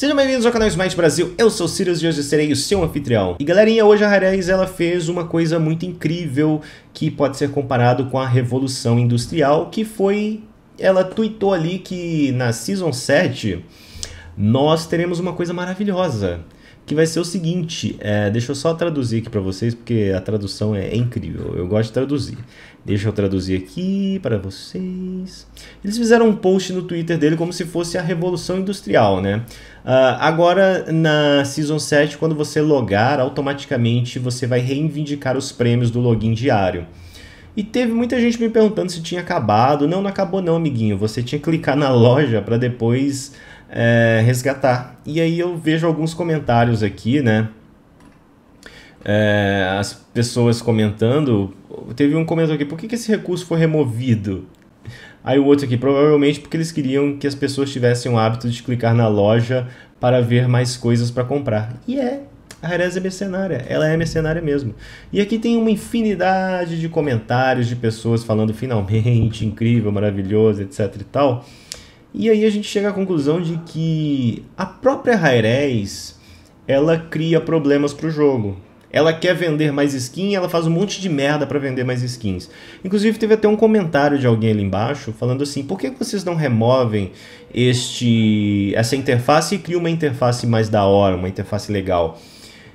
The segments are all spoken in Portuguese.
Sejam bem-vindos ao canal Smite Brasil, eu sou o Sirius e hoje serei o seu anfitrião. E galerinha, hoje a Harez ela fez uma coisa muito incrível que pode ser comparado com a Revolução Industrial, que foi... ela tweetou ali que na Season 7 nós teremos uma coisa maravilhosa, que vai ser o seguinte, é, deixa eu só traduzir aqui para vocês, porque a tradução é, é incrível, eu gosto de traduzir. Deixa eu traduzir aqui para vocês. Eles fizeram um post no Twitter dele como se fosse a Revolução Industrial, né? Uh, agora, na Season 7, quando você logar, automaticamente você vai reivindicar os prêmios do login diário. E teve muita gente me perguntando se tinha acabado. Não, não acabou não, amiguinho. Você tinha que clicar na loja para depois é, resgatar. E aí eu vejo alguns comentários aqui, né? É, as pessoas comentando. Teve um comentário aqui, por que, que esse recurso foi removido? Aí o outro aqui, provavelmente porque eles queriam que as pessoas tivessem o hábito de clicar na loja para ver mais coisas para comprar. E é, a Jerez é mercenária, ela é mercenária mesmo. E aqui tem uma infinidade de comentários de pessoas falando finalmente, incrível, maravilhoso, etc e tal. E aí a gente chega à conclusão de que a própria Raerez ela cria problemas para o jogo ela quer vender mais skin, ela faz um monte de merda para vender mais skins. Inclusive teve até um comentário de alguém ali embaixo falando assim: "Por que vocês não removem este essa interface e criam uma interface mais da hora, uma interface legal?"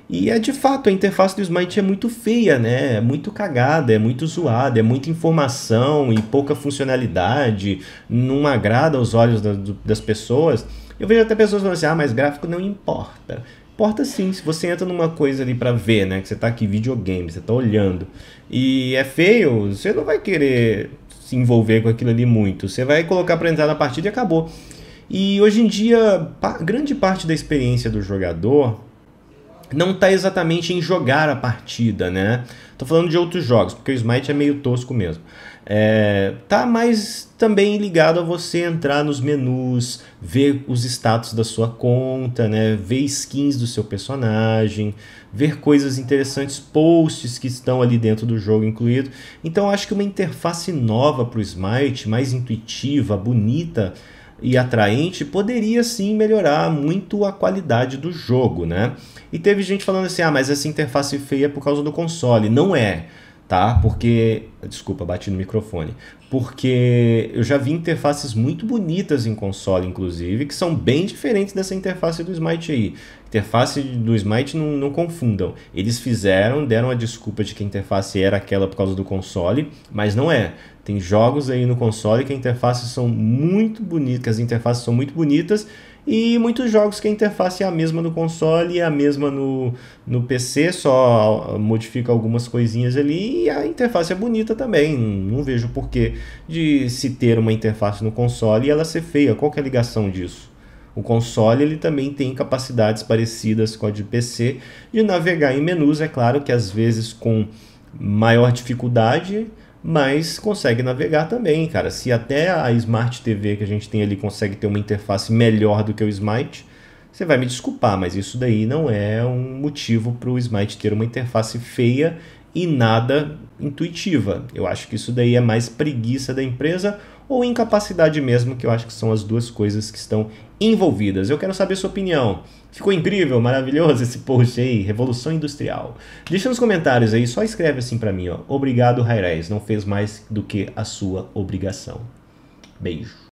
E é de fato, a interface do Smite é muito feia, né? É muito cagada, é muito zoada, é muita informação e pouca funcionalidade, não agrada aos olhos da, das pessoas. Eu vejo até pessoas falando assim: ah, mas gráfico não importa. Porta sim, se você entra numa coisa ali para ver, né? Que você tá aqui, videogame, você tá olhando. E é feio, você não vai querer se envolver com aquilo ali muito. Você vai colocar aprendizado entrar na partida e acabou. E hoje em dia, grande parte da experiência do jogador não está exatamente em jogar a partida, né? Tô falando de outros jogos, porque o Smite é meio tosco mesmo. É, tá mais também ligado a você entrar nos menus, ver os status da sua conta, né? ver skins do seu personagem, ver coisas interessantes, posts que estão ali dentro do jogo incluído. Então acho que uma interface nova para o Smite, mais intuitiva, bonita, e atraente, poderia sim melhorar muito a qualidade do jogo, né? E teve gente falando assim: ah, mas essa interface feia é por causa do console. Não é tá? Porque, desculpa, bati no microfone. Porque eu já vi interfaces muito bonitas em console, inclusive, que são bem diferentes dessa interface do Smite aí. Interface do Smite não, não confundam. Eles fizeram, deram a desculpa de que a interface era aquela por causa do console, mas não é. Tem jogos aí no console que a interface são muito bonitas, as interfaces são muito bonitas e muitos jogos que a interface é a mesma no console, é a mesma no, no PC, só ah, modifica algumas coisinhas ali e a interface é bonita também. Não vejo porquê de se ter uma interface no console e ela ser feia. Qual é a ligação disso? O console ele também tem capacidades parecidas com a de PC de navegar em menus, é claro que às vezes com maior dificuldade, mas consegue navegar também, cara. Se até a Smart TV que a gente tem ali consegue ter uma interface melhor do que o Smite, você vai me desculpar, mas isso daí não é um motivo para o Smite ter uma interface feia e nada intuitiva. Eu acho que isso daí é mais preguiça da empresa ou incapacidade mesmo, que eu acho que são as duas coisas que estão envolvidas. Eu quero saber sua opinião. Ficou incrível, maravilhoso esse post aí, Revolução Industrial. Deixa nos comentários aí, só escreve assim para mim, ó. Obrigado, Rairez, não fez mais do que a sua obrigação. Beijo.